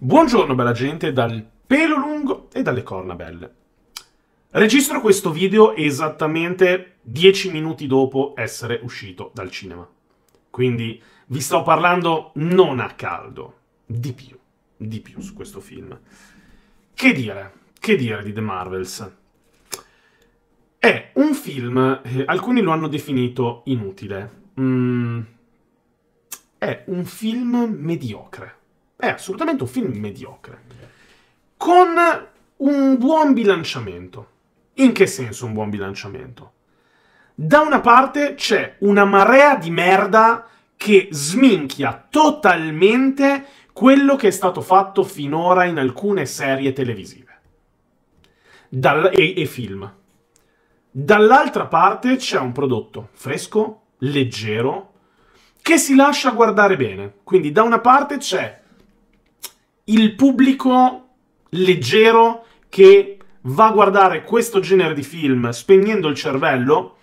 Buongiorno bella gente dal pelo lungo e dalle corna belle. Registro questo video esattamente 10 minuti dopo essere uscito dal cinema. Quindi vi sto parlando non a caldo, di più, di più su questo film. Che dire, che dire di The Marvels? È un film, eh, alcuni lo hanno definito inutile, mm, è un film mediocre è assolutamente un film mediocre, con un buon bilanciamento. In che senso un buon bilanciamento? Da una parte c'è una marea di merda che sminchia totalmente quello che è stato fatto finora in alcune serie televisive Dall- e-, e film. Dall'altra parte c'è un prodotto fresco, leggero, che si lascia guardare bene. Quindi da una parte c'è il pubblico leggero che va a guardare questo genere di film spegnendo il cervello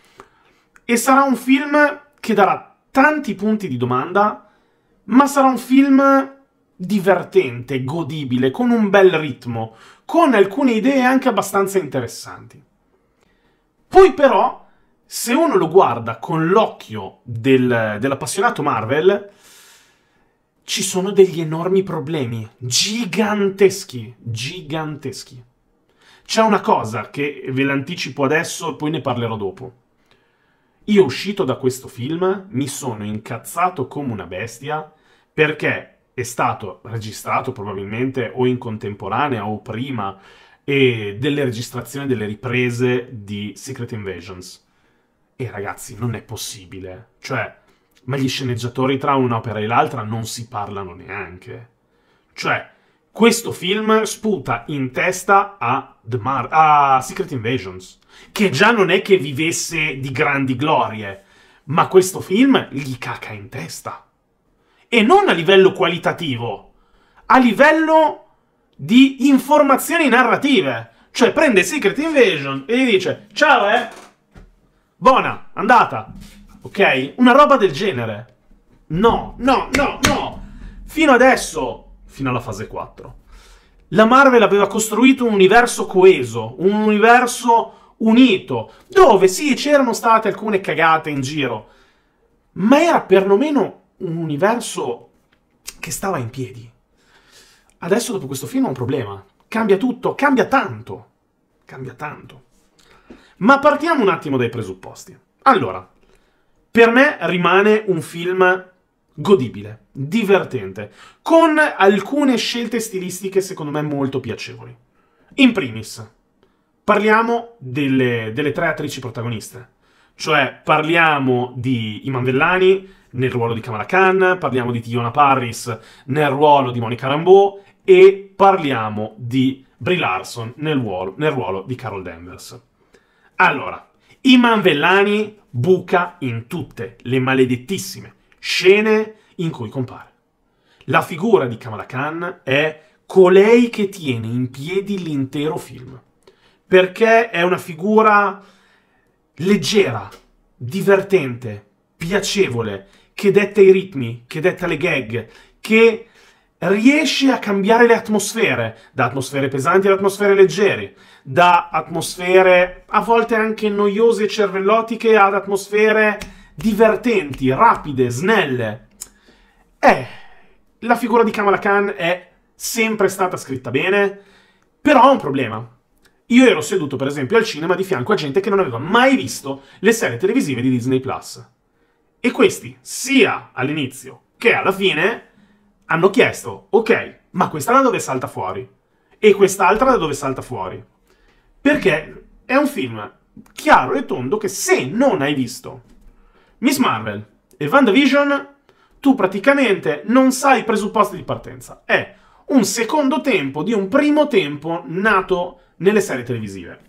e sarà un film che darà tanti punti di domanda, ma sarà un film divertente, godibile, con un bel ritmo, con alcune idee anche abbastanza interessanti. Poi però, se uno lo guarda con l'occhio del, dell'appassionato Marvel, ci sono degli enormi problemi, giganteschi, giganteschi. C'è una cosa che ve l'anticipo adesso e poi ne parlerò dopo. Io uscito da questo film mi sono incazzato come una bestia perché è stato registrato probabilmente o in contemporanea o prima e delle registrazioni delle riprese di Secret Invasions. E ragazzi, non è possibile. Cioè, ma gli sceneggiatori tra un'opera e l'altra non si parlano neanche. Cioè, questo film sputa in testa a, Mar- a Secret Invasions, che già non è che vivesse di grandi glorie, ma questo film gli caca in testa. E non a livello qualitativo, a livello di informazioni narrative. Cioè prende Secret Invasion e gli dice ciao eh, buona, andata. Ok? Una roba del genere. No, no, no, no. Fino adesso, fino alla fase 4, la Marvel aveva costruito un universo coeso, un universo unito, dove sì, c'erano state alcune cagate in giro, ma era perlomeno un universo che stava in piedi. Adesso dopo questo film è un problema. Cambia tutto, cambia tanto. Cambia tanto. Ma partiamo un attimo dai presupposti. Allora, per me rimane un film godibile, divertente, con alcune scelte stilistiche secondo me molto piacevoli. In primis, parliamo delle, delle tre attrici protagoniste. Cioè, parliamo di Iman Vellani nel ruolo di Kamala Khan, parliamo di Tiona Parris nel ruolo di Monica Rambeau e parliamo di Brie Larson nel ruolo, nel ruolo di Carol Danvers. Allora, i Manvellani buca in tutte le maledettissime scene in cui compare. La figura di Kamala Khan è colei che tiene in piedi l'intero film, perché è una figura leggera, divertente, piacevole, che detta i ritmi, che detta le gag, che riesce a cambiare le atmosfere, da atmosfere pesanti ad atmosfere leggere, da atmosfere a volte anche noiose e cervellotiche ad atmosfere divertenti, rapide, snelle. Eh, la figura di Kamala Khan è sempre stata scritta bene, però ha un problema. Io ero seduto, per esempio, al cinema di fianco a gente che non aveva mai visto le serie televisive di Disney Plus. E questi, sia all'inizio che alla fine, hanno chiesto: ok, ma questa da dove salta fuori? E quest'altra da dove salta fuori? Perché è un film chiaro e tondo che se non hai visto Miss Marvel e WandaVision, tu praticamente non sai i presupposti di partenza. È un secondo tempo di un primo tempo nato nelle serie televisive.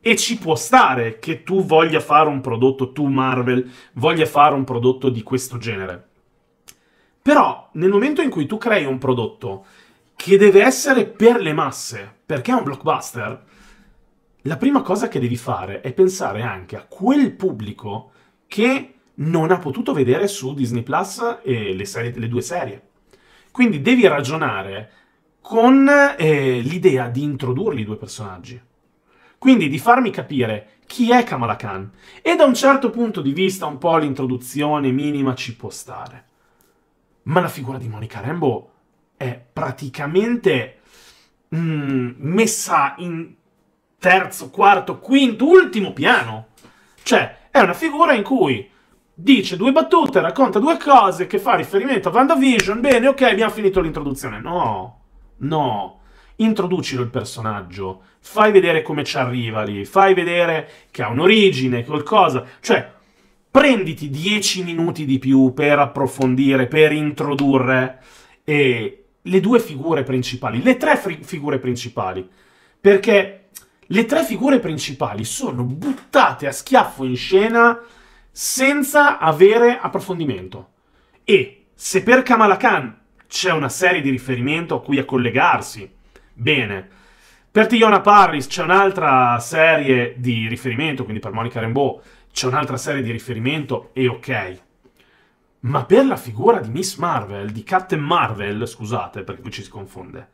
E ci può stare che tu voglia fare un prodotto, tu Marvel, voglia fare un prodotto di questo genere. Però nel momento in cui tu crei un prodotto che deve essere per le masse, perché è un blockbuster, la prima cosa che devi fare è pensare anche a quel pubblico che non ha potuto vedere su Disney Plus eh, le, serie, le, due serie. Quindi devi ragionare con eh, l'idea di introdurli i due personaggi. Quindi di farmi capire chi è Kamala Khan. E da un certo punto di vista un po' l'introduzione minima ci può stare. Ma la figura di Monica Rambo è praticamente mm, messa in terzo, quarto, quinto, ultimo piano. Cioè, è una figura in cui dice due battute, racconta due cose, che fa riferimento a WandaVision, bene, ok, abbiamo finito l'introduzione. No, no. Introducilo il personaggio, fai vedere come ci arriva lì, fai vedere che ha un'origine, qualcosa. Cioè, prenditi dieci minuti di più per approfondire, per introdurre eh, le due figure principali, le tre figure principali. Perché le tre figure principali sono buttate a schiaffo in scena senza avere approfondimento. E se per Kamala Khan c'è una serie di riferimento a cui collegarsi, bene. Per Tiona Parris c'è un'altra serie di riferimento, quindi per Monica Rambeau c'è un'altra serie di riferimento e ok. Ma per la figura di Miss Marvel, di Captain Marvel, scusate perché qui ci si confonde,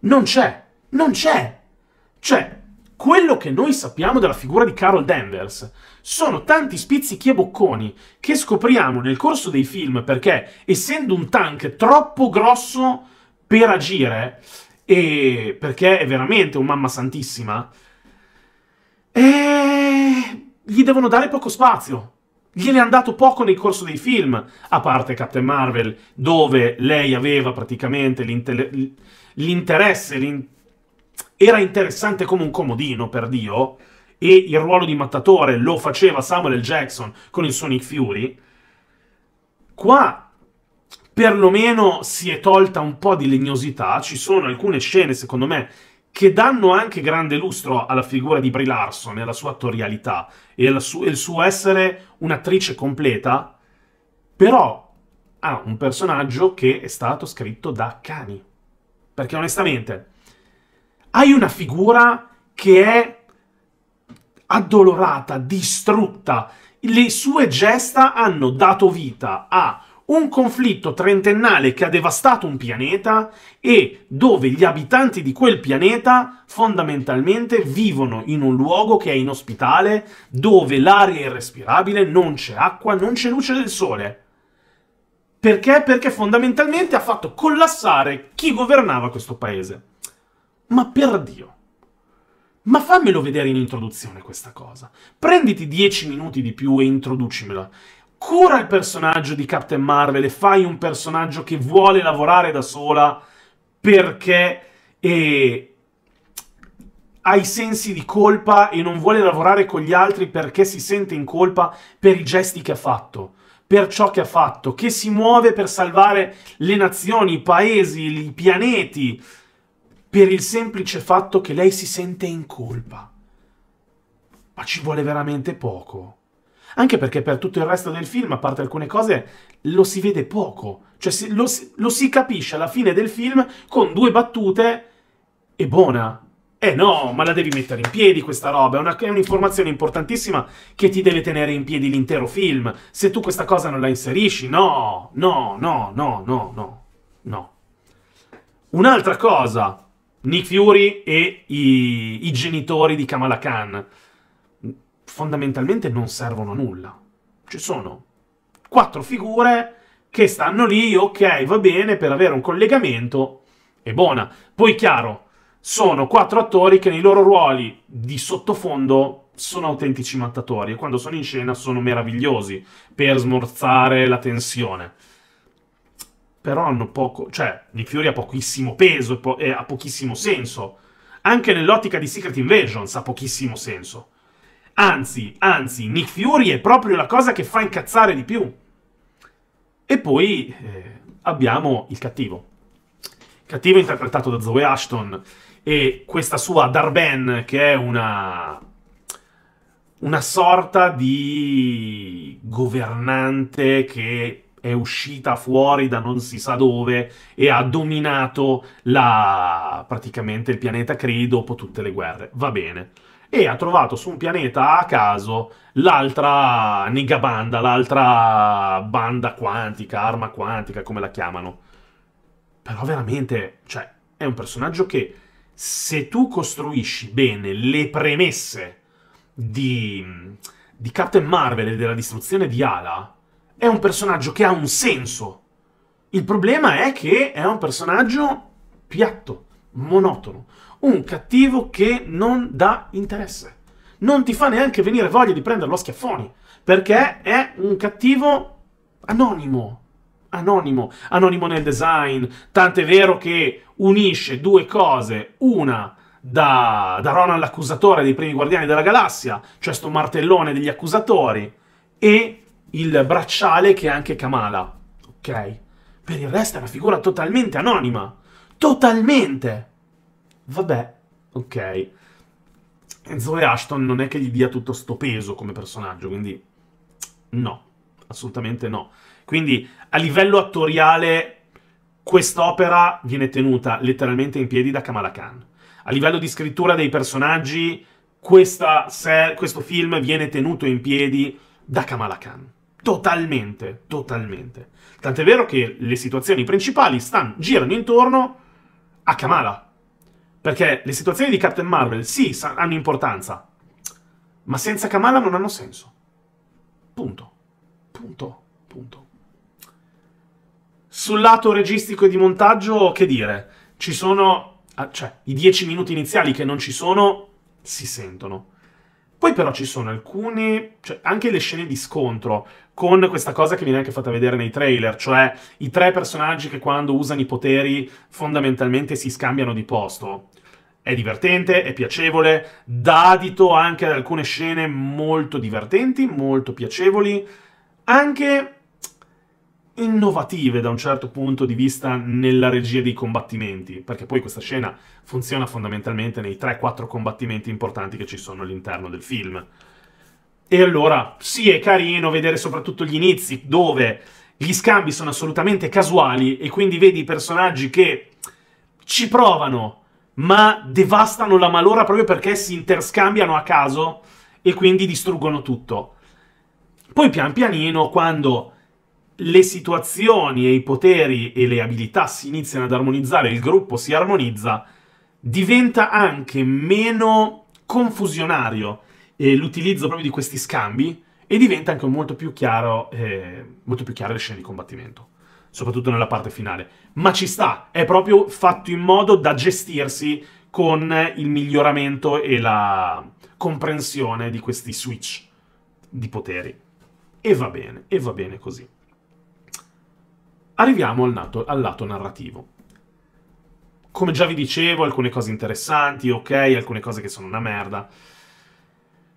non c'è, non c'è. Cioè, quello che noi sappiamo della figura di Carol Danvers sono tanti spizzichi e bocconi che scopriamo nel corso dei film perché, essendo un tank troppo grosso per agire, e perché è veramente un mamma santissima, eh, gli devono dare poco spazio. Gliene è andato poco nel corso dei film, a parte Captain Marvel, dove lei aveva praticamente l'interesse, l'interesse era interessante come un comodino, per Dio, e il ruolo di mattatore lo faceva Samuel Jackson con il Sonic Fury, qua perlomeno si è tolta un po' di legnosità, ci sono alcune scene, secondo me, che danno anche grande lustro alla figura di Brie Larson e alla sua attorialità e al il suo essere un'attrice completa, però ha un personaggio che è stato scritto da cani. Perché onestamente, hai una figura che è addolorata, distrutta. Le sue gesta hanno dato vita a un conflitto trentennale che ha devastato un pianeta e dove gli abitanti di quel pianeta fondamentalmente vivono in un luogo che è inospitale, dove l'aria è irrespirabile, non c'è acqua, non c'è luce del sole. Perché? Perché fondamentalmente ha fatto collassare chi governava questo paese. Ma per Dio! Ma fammelo vedere in introduzione questa cosa. Prenditi 10 minuti di più e introducimela. Cura il personaggio di Captain Marvel e fai un personaggio che vuole lavorare da sola perché eh, ha i sensi di colpa e non vuole lavorare con gli altri perché si sente in colpa per i gesti che ha fatto per ciò che ha fatto, che si muove per salvare le nazioni, i paesi, i pianeti, per il semplice fatto che lei si sente in colpa. Ma ci vuole veramente poco. Anche perché per tutto il resto del film, a parte alcune cose, lo si vede poco. Cioè lo, lo si capisce alla fine del film con due battute e buona. Eh no, ma la devi mettere in piedi questa roba, è, una, è un'informazione importantissima che ti deve tenere in piedi l'intero film. Se tu questa cosa non la inserisci, no, no, no, no, no, no, no. Un'altra cosa Nick Fury e i, i genitori di Kamala Khan fondamentalmente non servono a nulla. Ci sono quattro figure che stanno lì, ok, va bene, per avere un collegamento, è buona. Poi, chiaro, sono quattro attori che nei loro ruoli di sottofondo sono autentici mattatori e quando sono in scena sono meravigliosi per smorzare la tensione però hanno poco, cioè Fury ha pochissimo peso po e ha pochissimo senso. Anche nell'ottica di Secret Invasions ha pochissimo senso. Anzi, anzi, Nick Fury è proprio la cosa che fa incazzare di più. E poi eh, abbiamo il cattivo. cattivo interpretato da Zoe Ashton e questa sua Darben che è una una sorta di governante che è uscita fuori da non si sa dove e ha dominato la, praticamente il pianeta Cree dopo tutte le guerre. Va bene. E ha trovato su un pianeta a caso l'altra negabanda, l'altra banda quantica, arma quantica, come la chiamano. Però veramente, cioè, è un personaggio che se tu costruisci bene le premesse di, di Captain Marvel e della distruzione di Ala, è un personaggio che ha un senso. Il problema è che è un personaggio piatto, monotono, un cattivo che non dà interesse. Non ti fa neanche venire voglia di prenderlo a schiaffoni, perché è un cattivo anonimo. Anonimo, anonimo nel design, tant'è vero che unisce due cose, una da, da Ronan l'accusatore dei primi guardiani della galassia, cioè sto martellone degli accusatori, e il bracciale che è anche Kamala, ok? Per il resto è una figura totalmente anonima. Totalmente! Vabbè, ok. E Zoe Ashton non è che gli dia tutto sto peso come personaggio, quindi no, assolutamente no. Quindi a livello attoriale quest'opera viene tenuta letteralmente in piedi da Kamala Khan. A livello di scrittura dei personaggi, questo film viene tenuto in piedi da Kamala Khan. Totalmente, totalmente. Tant'è vero che le situazioni principali stanno, girano intorno a Kamala. Perché le situazioni di Captain Marvel, sì, hanno importanza, ma senza Kamala non hanno senso. Punto. Punto. Punto. Sul lato registico e di montaggio, che dire? Ci sono... Ah, cioè, i dieci minuti iniziali che non ci sono, si sentono. Poi però ci sono alcuni, cioè anche le scene di scontro, con questa cosa che viene anche fatta vedere nei trailer, cioè i tre personaggi che quando usano i poteri fondamentalmente si scambiano di posto. È divertente, è piacevole, dà adito anche ad alcune scene molto divertenti, molto piacevoli, anche innovative da un certo punto di vista nella regia dei combattimenti, perché poi questa scena funziona fondamentalmente nei 3-4 combattimenti importanti che ci sono all'interno del film. E allora sì, è carino vedere soprattutto gli inizi dove gli scambi sono assolutamente casuali e quindi vedi i personaggi che ci provano, ma devastano la malora proprio perché si interscambiano a caso e quindi distruggono tutto. Poi pian pianino, quando le situazioni e i poteri e le abilità si iniziano ad armonizzare, il gruppo si armonizza, diventa anche meno confusionario eh, l'utilizzo proprio di questi scambi e diventa anche molto più, chiaro, eh, molto più chiaro le scene di combattimento, soprattutto nella parte finale. Ma ci sta, è proprio fatto in modo da gestirsi con il miglioramento e la comprensione di questi switch di poteri. E va bene, e va bene così. Arriviamo al, nato, al lato narrativo. Come già vi dicevo, alcune cose interessanti, ok, alcune cose che sono una merda.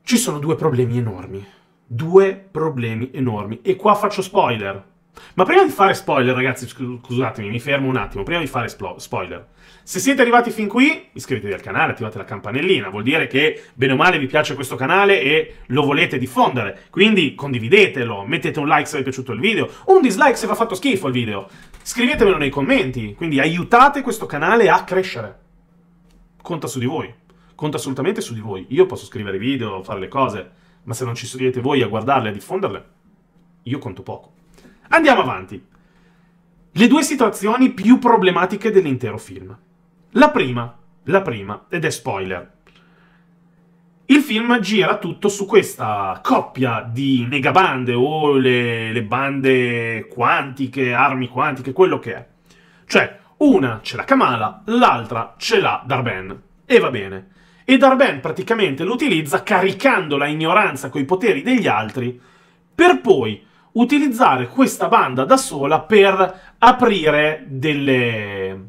Ci sono due problemi enormi. Due problemi enormi. E qua faccio spoiler. Ma prima di fare spoiler, ragazzi, scusatemi, mi fermo un attimo. Prima di fare spoiler se siete arrivati fin qui, iscrivetevi al canale, attivate la campanellina, vuol dire che bene o male vi piace questo canale e lo volete diffondere. Quindi condividetelo, mettete un like se vi è piaciuto il video, un dislike se vi ha fatto schifo il video. Scrivetemelo nei commenti, quindi aiutate questo canale a crescere. Conta su di voi, conta assolutamente su di voi. Io posso scrivere video, fare le cose, ma se non ci siete voi a guardarle, a diffonderle, io conto poco. Andiamo avanti. Le due situazioni più problematiche dell'intero film. La prima, la prima, ed è spoiler. Il film gira tutto su questa coppia di megabande o le, le bande quantiche, armi quantiche, quello che è. Cioè, una ce l'ha Kamala, l'altra ce l'ha Darben. E va bene. E Darben praticamente lo utilizza caricando la ignoranza coi poteri degli altri per poi utilizzare questa banda da sola per aprire delle,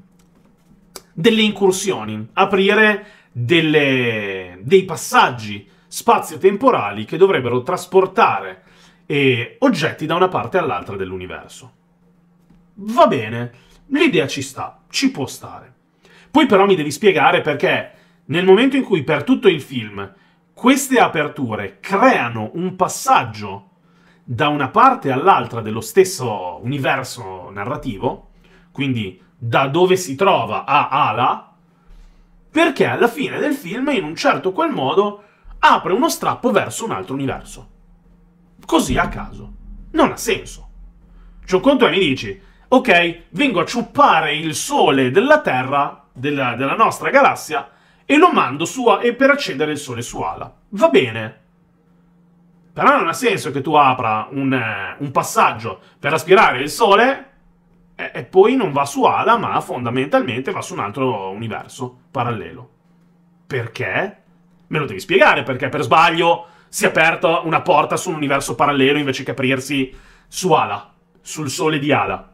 delle incursioni, aprire delle, dei passaggi spazio-temporali che dovrebbero trasportare eh, oggetti da una parte all'altra dell'universo. Va bene, l'idea ci sta, ci può stare. Poi però mi devi spiegare perché nel momento in cui per tutto il film queste aperture creano un passaggio da una parte all'altra dello stesso universo narrativo, quindi da dove si trova a Ala, perché alla fine del film, in un certo qual modo, apre uno strappo verso un altro universo. Così a caso. Non ha senso. C'è un conto mi dici, ok, vengo a ciuppare il sole della Terra, della, della nostra galassia, e lo mando su a, e per accendere il sole su Ala. Va bene. Però non ha senso che tu apra un, eh, un passaggio per aspirare il sole e poi non va su Ala, ma fondamentalmente va su un altro universo parallelo. Perché? Me lo devi spiegare perché per sbaglio si è aperta una porta su un universo parallelo invece che aprirsi su Ala, sul sole di Ala.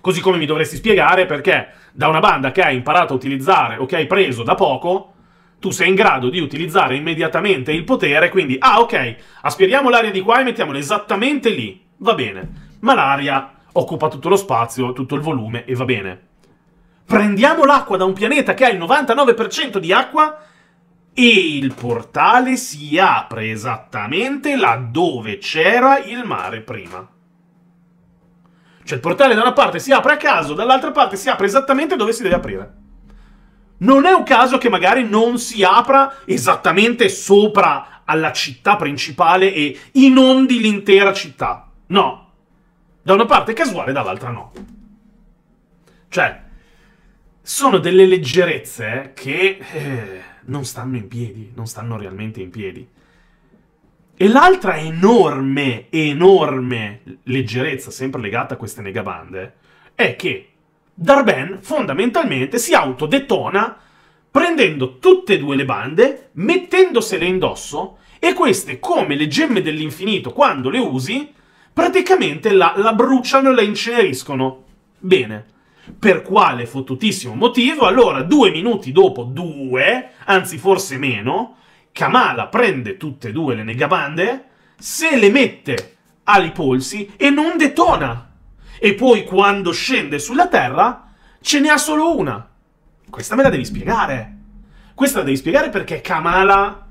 Così come mi dovresti spiegare perché da una banda che hai imparato a utilizzare o che hai preso da poco, tu sei in grado di utilizzare immediatamente il potere, quindi ah ok, aspiriamo l'aria di qua e mettiamola esattamente lì. Va bene. Ma l'aria occupa tutto lo spazio, tutto il volume e va bene. Prendiamo l'acqua da un pianeta che ha il 99% di acqua e il portale si apre esattamente laddove c'era il mare prima. Cioè il portale da una parte si apre a caso, dall'altra parte si apre esattamente dove si deve aprire. Non è un caso che magari non si apra esattamente sopra alla città principale e inondi l'intera città. No, da una parte casuale, dall'altra no. Cioè, sono delle leggerezze che eh, non stanno in piedi, non stanno realmente in piedi. E l'altra enorme, enorme leggerezza, sempre legata a queste negabande, è che Darben fondamentalmente si autodetona prendendo tutte e due le bande, mettendosele indosso, e queste, come le gemme dell'infinito, quando le usi, praticamente la, la bruciano e la inceneriscono. Bene. Per quale fottutissimo motivo? Allora, due minuti dopo, due, anzi forse meno, Kamala prende tutte e due le negabande, se le mette ai polsi e non detona. E poi quando scende sulla terra, ce ne ha solo una. Questa me la devi spiegare. Questa la devi spiegare perché Kamala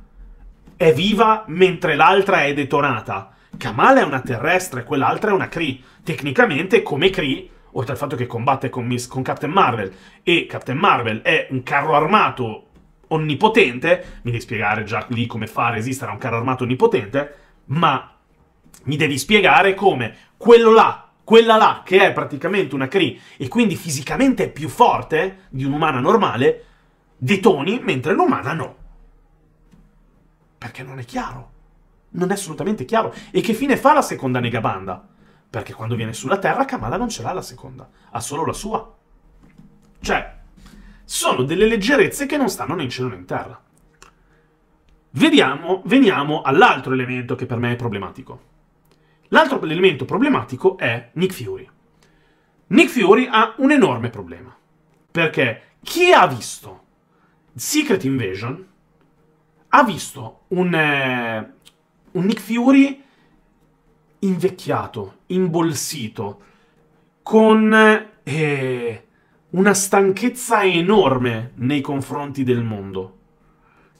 è viva mentre l'altra è detonata. Kamala è una terrestre, quell'altra è una Cree. Tecnicamente, come Cree, oltre al fatto che combatte con, Miss, con Captain Marvel e Captain Marvel è un carro armato onnipotente, mi devi spiegare già lì come fa a resistere a un carro armato onnipotente, ma mi devi spiegare come quello là quella là, che è praticamente una Cree e quindi fisicamente è più forte di un'umana normale, detoni, mentre l'umana no. Perché non è chiaro non è assolutamente chiaro. E che fine fa la seconda negabanda? Perché quando viene sulla Terra Kamala non ce l'ha la seconda, ha solo la sua. Cioè, sono delle leggerezze che non stanno né in cielo né in terra. Vediamo, veniamo all'altro elemento che per me è problematico. L'altro elemento problematico è Nick Fury. Nick Fury ha un enorme problema. Perché chi ha visto Secret Invasion ha visto un, eh, un Nick Fury invecchiato, imbolsito, con eh, una stanchezza enorme nei confronti del mondo,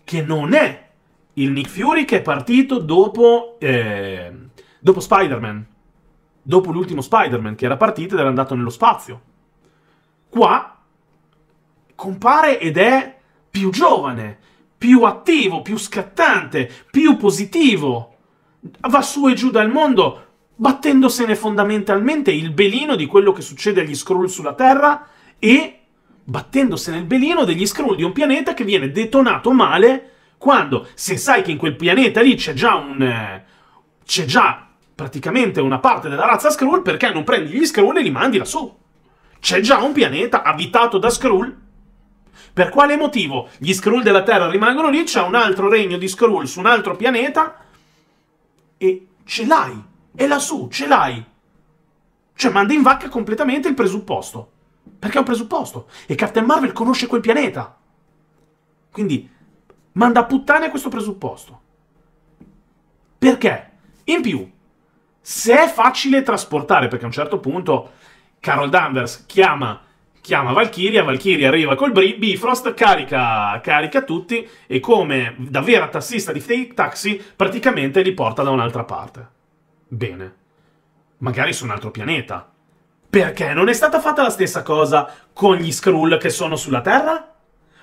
che non è il Nick Fury che è partito dopo, eh, dopo Spider-Man, dopo l'ultimo Spider-Man che era partito ed era andato nello spazio. Qua compare ed è più giovane, più attivo, più scattante, più positivo. Va su e giù dal mondo, battendosene fondamentalmente il belino di quello che succede agli Skrull sulla Terra e battendosene il belino degli Skrull di un pianeta che viene detonato male quando, se sai che in quel pianeta lì c'è già un... Eh, c'è già praticamente una parte della razza Skrull, perché non prendi gli Skrull e li mandi lassù? C'è già un pianeta abitato da Skrull per quale motivo gli Skrull della Terra rimangono lì? C'è un altro regno di Skrull su un altro pianeta e ce l'hai. È lassù, ce l'hai. Cioè manda in vacca completamente il presupposto. Perché è un presupposto. E Captain Marvel conosce quel pianeta. Quindi manda a puttane questo presupposto. Perché? In più, se è facile trasportare, perché a un certo punto Carol Danvers chiama chiama Valkyria, Valkyria arriva col bri- Bifrost, carica, carica tutti e come da vera tassista di Fake Taxi praticamente li porta da un'altra parte. Bene. Magari su un altro pianeta. Perché non è stata fatta la stessa cosa con gli Skrull che sono sulla Terra?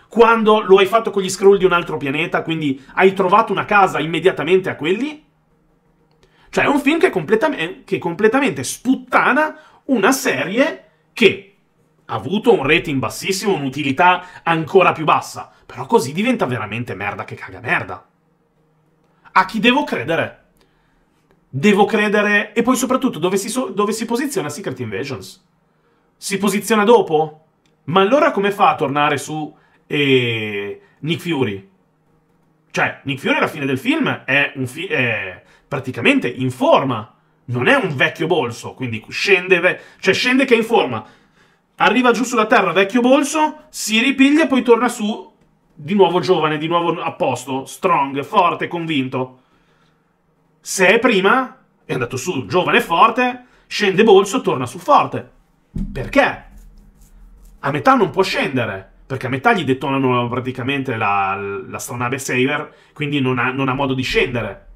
Quando lo hai fatto con gli Skrull di un altro pianeta, quindi hai trovato una casa immediatamente a quelli? Cioè è un film che, completam- che completamente sputtana una serie che ha avuto un rating bassissimo, un'utilità ancora più bassa. Però così diventa veramente merda che caga merda. A chi devo credere? Devo credere... E poi soprattutto, dove si, so... dove si posiziona Secret Invasions? Si posiziona dopo? Ma allora come fa a tornare su eh, Nick Fury? Cioè, Nick Fury alla fine del film è, fi è praticamente in forma. Non è un vecchio bolso, quindi scende... Cioè, scende che è in forma arriva giù sulla terra, vecchio bolso, si ripiglia e poi torna su di nuovo giovane, di nuovo a posto, strong, forte, convinto. Se è prima, è andato su giovane e forte, scende bolso, torna su forte. Perché? A metà non può scendere, perché a metà gli detonano praticamente la, la stranave Saver, quindi non ha, non ha modo di scendere.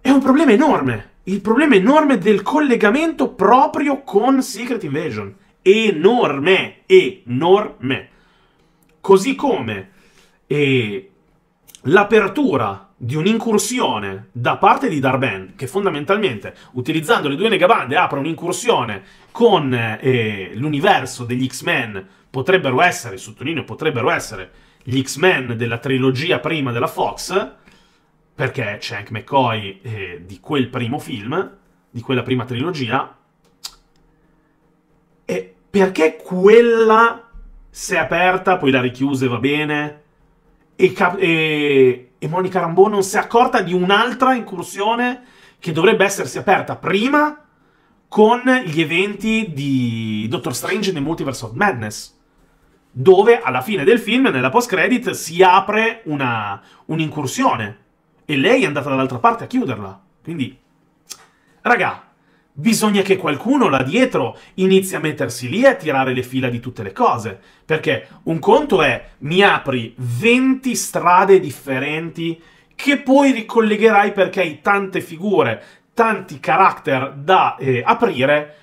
È un problema enorme, il problema enorme del collegamento proprio con Secret Invasion. Enorme, enorme. Così come eh, l'apertura di un'incursione da parte di Darben, che fondamentalmente, utilizzando le due negabande, apre un'incursione con eh, l'universo degli X-Men, potrebbero essere, sottolineo, potrebbero essere gli X-Men della trilogia prima della Fox, perché c'è Hank McCoy eh, di quel primo film, di quella prima trilogia, e perché quella si è aperta, poi la richiuse, va bene, e, e, e Monica Rambeau non si è accorta di un'altra incursione che dovrebbe essersi aperta prima con gli eventi di Doctor Strange nel Multiverse of Madness dove alla fine del film, nella post-credit, si apre un'incursione e lei è andata dall'altra parte a chiuderla. Quindi, raga, bisogna che qualcuno là dietro inizi a mettersi lì a tirare le fila di tutte le cose. Perché un conto è mi apri 20 strade differenti che poi ricollegherai perché hai tante figure, tanti character da eh, aprire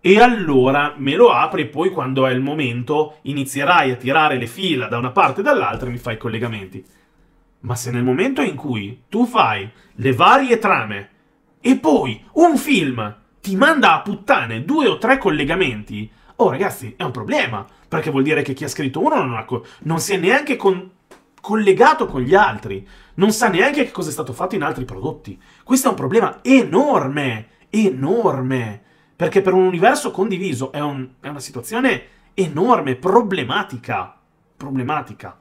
e allora me lo apri e poi quando è il momento inizierai a tirare le fila da una parte e dall'altra e mi fai i collegamenti. Ma se nel momento in cui tu fai le varie trame e poi un film ti manda a puttane due o tre collegamenti, oh ragazzi, è un problema, perché vuol dire che chi ha scritto uno non, non si è neanche con collegato con gli altri, non sa neanche che cosa è stato fatto in altri prodotti. Questo è un problema enorme, enorme, perché per un universo condiviso è, un, è una situazione enorme, problematica, problematica.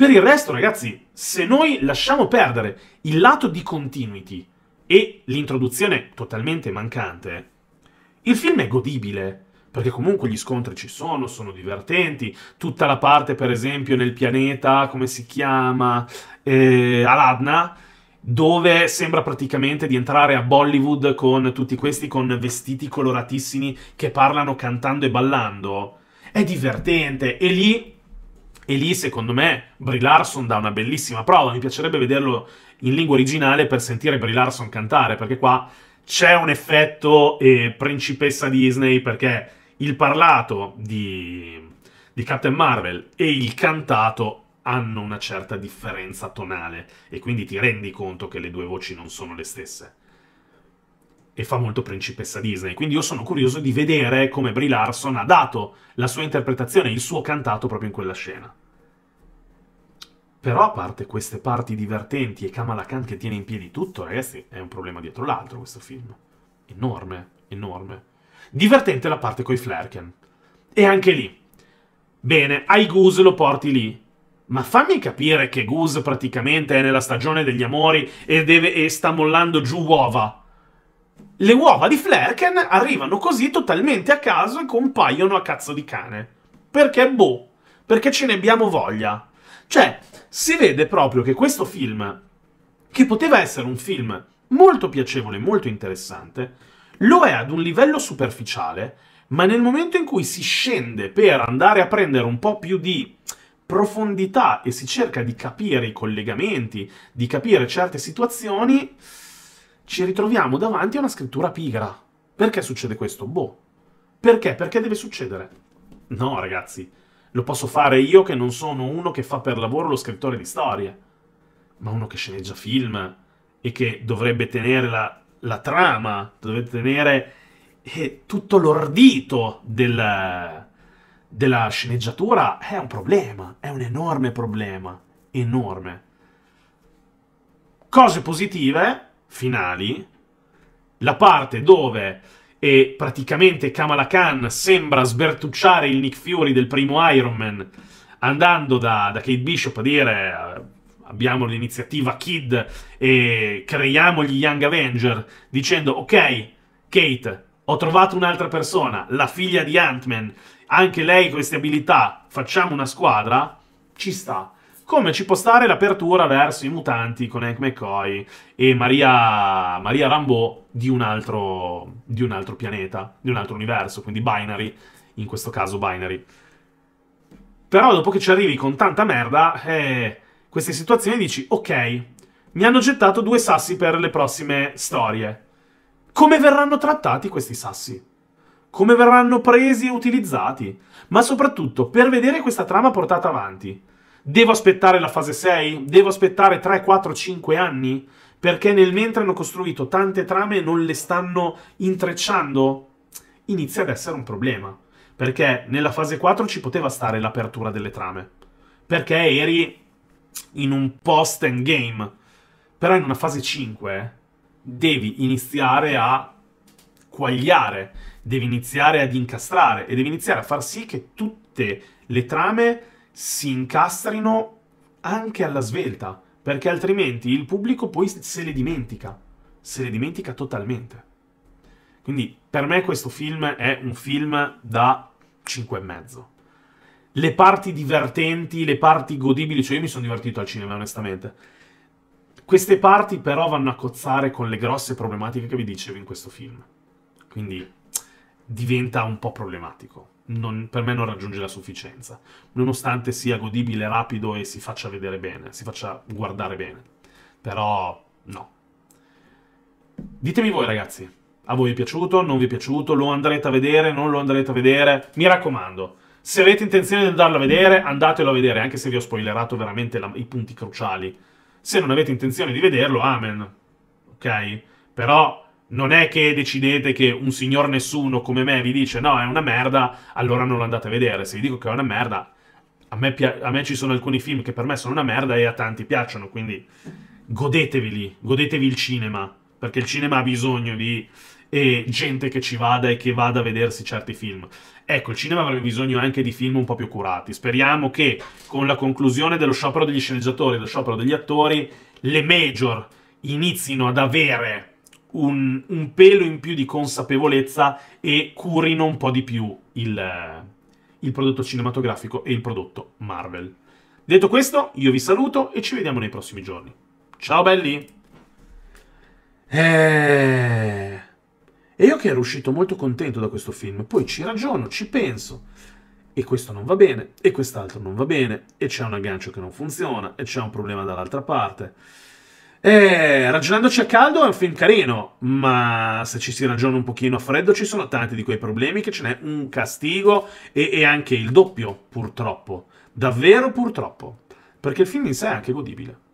Per il resto, ragazzi, se noi lasciamo perdere il lato di continuity e l'introduzione totalmente mancante, il film è godibile. Perché comunque gli scontri ci sono, sono divertenti. Tutta la parte, per esempio, nel pianeta, come si chiama, eh, Aladna, dove sembra praticamente di entrare a Bollywood con tutti questi con vestiti coloratissimi che parlano cantando e ballando. È divertente e lì e lì, secondo me, Brie Larson dà una bellissima prova. Mi piacerebbe vederlo in lingua originale per sentire Brie Larson cantare, perché qua c'è un effetto eh, principessa Disney, perché il parlato di, di Captain Marvel e il cantato hanno una certa differenza tonale e quindi ti rendi conto che le due voci non sono le stesse. E fa molto principessa Disney, quindi io sono curioso di vedere come Brie Larson ha dato la sua interpretazione, il suo cantato proprio in quella scena. Però a parte queste parti divertenti e Kamala Khan che tiene in piedi tutto, ragazzi, è un problema dietro l'altro questo film. Enorme, enorme. Divertente la parte coi Flerken. E anche lì. Bene, hai Goose, e lo porti lì. Ma fammi capire che Goose praticamente è nella stagione degli amori e, deve, e sta mollando giù uova. Le uova di Flerken arrivano così totalmente a caso e compaiono a cazzo di cane. Perché boh, perché ce ne abbiamo voglia. Cioè, si vede proprio che questo film, che poteva essere un film molto piacevole, molto interessante, lo è ad un livello superficiale, ma nel momento in cui si scende per andare a prendere un po' più di profondità e si cerca di capire i collegamenti, di capire certe situazioni, ci ritroviamo davanti a una scrittura pigra. Perché succede questo? Boh. Perché? Perché deve succedere? No, ragazzi. Lo posso fare io che non sono uno che fa per lavoro lo scrittore di storie, ma uno che sceneggia film e che dovrebbe tenere la, la trama, dovrebbe tenere eh, tutto l'ordito del, della sceneggiatura. È un problema, è un enorme problema, enorme. Cose positive, finali, la parte dove e praticamente Kamala Khan sembra sbertucciare il Nick Fury del primo Iron Man andando da, da Kate Bishop a dire eh, abbiamo l'iniziativa Kid e creiamo gli Young Avenger dicendo ok Kate ho trovato un'altra persona la figlia di Ant-Man anche lei queste abilità facciamo una squadra ci sta come ci può stare l'apertura verso i mutanti con Hank McCoy e Maria, Maria Rambeau di un, altro, di un altro pianeta, di un altro universo, quindi binary, in questo caso binary. Però dopo che ci arrivi con tanta merda, eh, queste situazioni dici, ok, mi hanno gettato due sassi per le prossime storie. Come verranno trattati questi sassi? Come verranno presi e utilizzati? Ma soprattutto, per vedere questa trama portata avanti, Devo aspettare la fase 6? Devo aspettare 3, 4, 5 anni? Perché nel mentre hanno costruito tante trame e non le stanno intrecciando? Inizia ad essere un problema. Perché nella fase 4 ci poteva stare l'apertura delle trame. Perché eri in un post-endgame. Però in una fase 5 eh, devi iniziare a quagliare, devi iniziare ad incastrare e devi iniziare a far sì che tutte le trame si incastrino anche alla svelta, perché altrimenti il pubblico poi se le dimentica, se le dimentica totalmente. Quindi per me questo film è un film da 5,5. Le parti divertenti, le parti godibili, cioè io mi sono divertito al cinema onestamente. Queste parti però vanno a cozzare con le grosse problematiche che vi dicevo in questo film. Quindi diventa un po' problematico non, per me non raggiunge la sufficienza, nonostante sia godibile, rapido e si faccia vedere bene, si faccia guardare bene. Però no. Ditemi voi ragazzi, a voi è piaciuto, non vi è piaciuto, lo andrete a vedere, non lo andrete a vedere? Mi raccomando, se avete intenzione di andarlo a vedere, andatelo a vedere, anche se vi ho spoilerato veramente la, i punti cruciali. Se non avete intenzione di vederlo, amen. Ok? Però non è che decidete che un signor nessuno come me vi dice no, è una merda, allora non lo andate a vedere. Se vi dico che è una merda, a me, a me ci sono alcuni film che per me sono una merda e a tanti piacciono, quindi godeteveli, godetevi il cinema, perché il cinema ha bisogno di eh, gente che ci vada e che vada a vedersi certi film. Ecco, il cinema avrebbe bisogno anche di film un po' più curati. Speriamo che con la conclusione dello sciopero degli sceneggiatori, dello sciopero degli attori, le major inizino ad avere un, un, pelo in più di consapevolezza e curino un po' di più il, il prodotto cinematografico e il prodotto Marvel. Detto questo, io vi saluto e ci vediamo nei prossimi giorni. Ciao belli! Eh... E io che ero uscito molto contento da questo film, poi ci ragiono, ci penso. E questo non va bene, e quest'altro non va bene, e c'è un aggancio che non funziona, e c'è un problema dall'altra parte. E ragionandoci a caldo è un film carino, ma se ci si ragiona un pochino a freddo ci sono tanti di quei problemi che ce n'è un castigo e, e anche il doppio, purtroppo. Davvero purtroppo. Perché il film in sé è anche godibile.